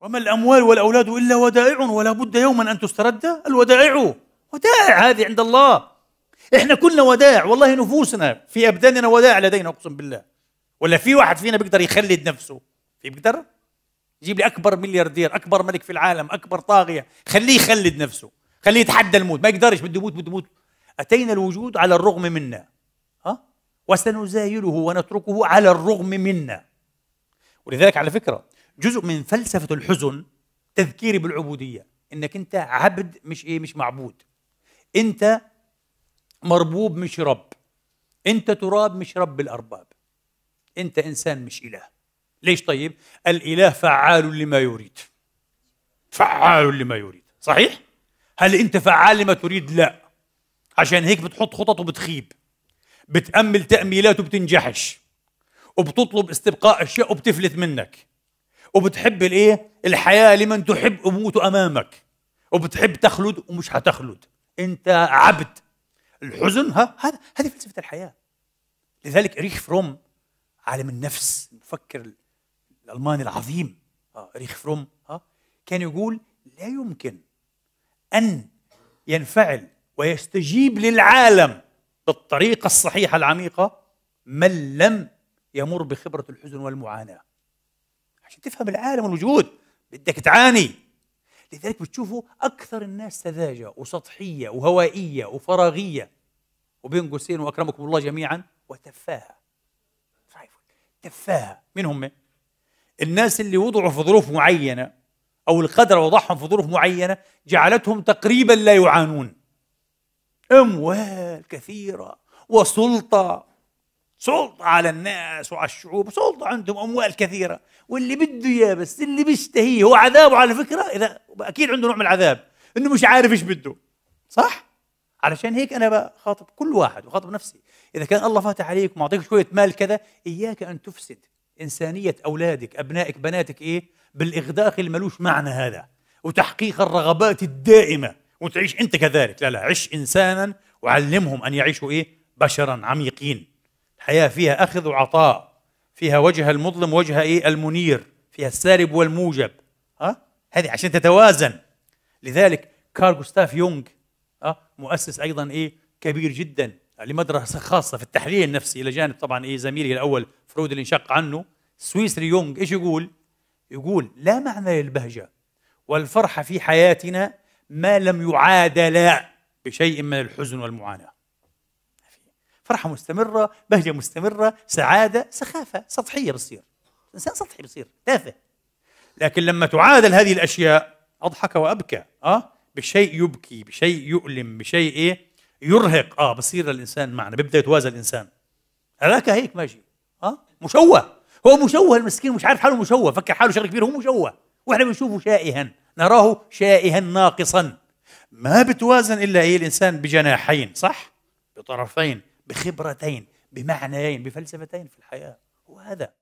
وما الأموال والأولاد إلا ودائع ولا بد يوما أن تسترد الودائع ودائع هذه عند الله إحنا كلنا ودائع والله نفوسنا في أبداننا ودائع لدينا أقسم بالله ولا في واحد فينا بيقدر يخلد نفسه في بيقدر يجيب لي أكبر ملياردير أكبر ملك في العالم أكبر طاغية خليه يخلد نفسه خليه يتحدى الموت ما يقدرش بده يموت بده يموت أتينا الوجود على الرغم منا ها وسنزايله ونتركه على الرغم منا ولذلك على فكرة جزء من فلسفه الحزن تذكيري بالعبوديه انك انت عبد مش ايه مش معبود انت مربوب مش رب انت تراب مش رب الارباب انت انسان مش اله ليش طيب الاله فعال لما يريد فعال لما يريد صحيح هل انت فعال لما تريد لا عشان هيك بتحط خطط وبتخيب بتامل تاميلات وبتنجحش وبتطلب استبقاء اشياء وبتفلت منك وبتحب الايه الحياه لمن تحب اموت امامك وبتحب تخلد ومش هتخلد انت عبد الحزن ها هذا هذه فلسفه الحياه لذلك ريخ فروم عالم النفس المفكر الالماني العظيم آه ريخ فروم آه كان يقول لا يمكن ان ينفعل ويستجيب للعالم بالطريقه الصحيحه العميقه من لم يمر بخبره الحزن والمعاناه عشان تفهم العالم والوجود بدك تعاني لذلك بتشوفوا أكثر الناس سذاجة وسطحية وهوائية وفراغية وبين قوسين وأكرمكم الله جميعا وتفاهة تفاهة مين هم؟ الناس اللي وضعوا في ظروف معينة أو القدر وضعهم في ظروف معينة جعلتهم تقريبا لا يعانون أموال كثيرة وسلطة سلطة على الناس وعلى الشعوب سلطة عندهم أموال كثيرة واللي بده إياه بس اللي بيشتهيه هو عذابه على فكرة إذا أكيد عنده نوع من العذاب إنه مش عارف إيش بده صح؟ علشان هيك أنا بخاطب كل واحد وخاطب نفسي إذا كان الله فاتح عليك ومعطيك شوية مال كذا إياك أن تفسد إنسانية أولادك أبنائك بناتك إيه بالإغداق اللي ملوش معنى هذا وتحقيق الرغبات الدائمة وتعيش أنت كذلك لا لا عش إنسانا وعلمهم أن يعيشوا إيه بشرا عميقين الحياة فيها أخذ وعطاء فيها وجه المظلم وجه إيه المنير فيها السالب والموجب ها هذه عشان تتوازن لذلك كارل جوستاف يونغ ها مؤسس أيضا إيه كبير جدا لمدرسة خاصة في التحليل النفسي إلى جانب طبعا إيه زميله الأول فرويد اللي انشق عنه سويسري يونغ إيش يقول؟ يقول لا معنى للبهجة والفرحة في حياتنا ما لم يعادل بشيء من الحزن والمعاناة فرحه مستمره بهجه مستمره سعاده سخافه سطحيه بتصير انسان سطحي بصير تافه لكن لما تعادل هذه الاشياء اضحك وابكى اه بشيء يبكي بشيء يؤلم بشيء ايه يرهق اه بصير للانسان معنى بيبدا يتوازى الانسان هذاك هيك ماشي اه مشوه هو مشوه المسكين مش عارف حاله مشوه فكر حاله شغل كبير هو مشوه واحنا بنشوفه شائها نراه شائها ناقصا ما بتوازن الا ايه الانسان بجناحين صح بطرفين بخبرتين بمعنيين بفلسفتين في الحياه هو هذا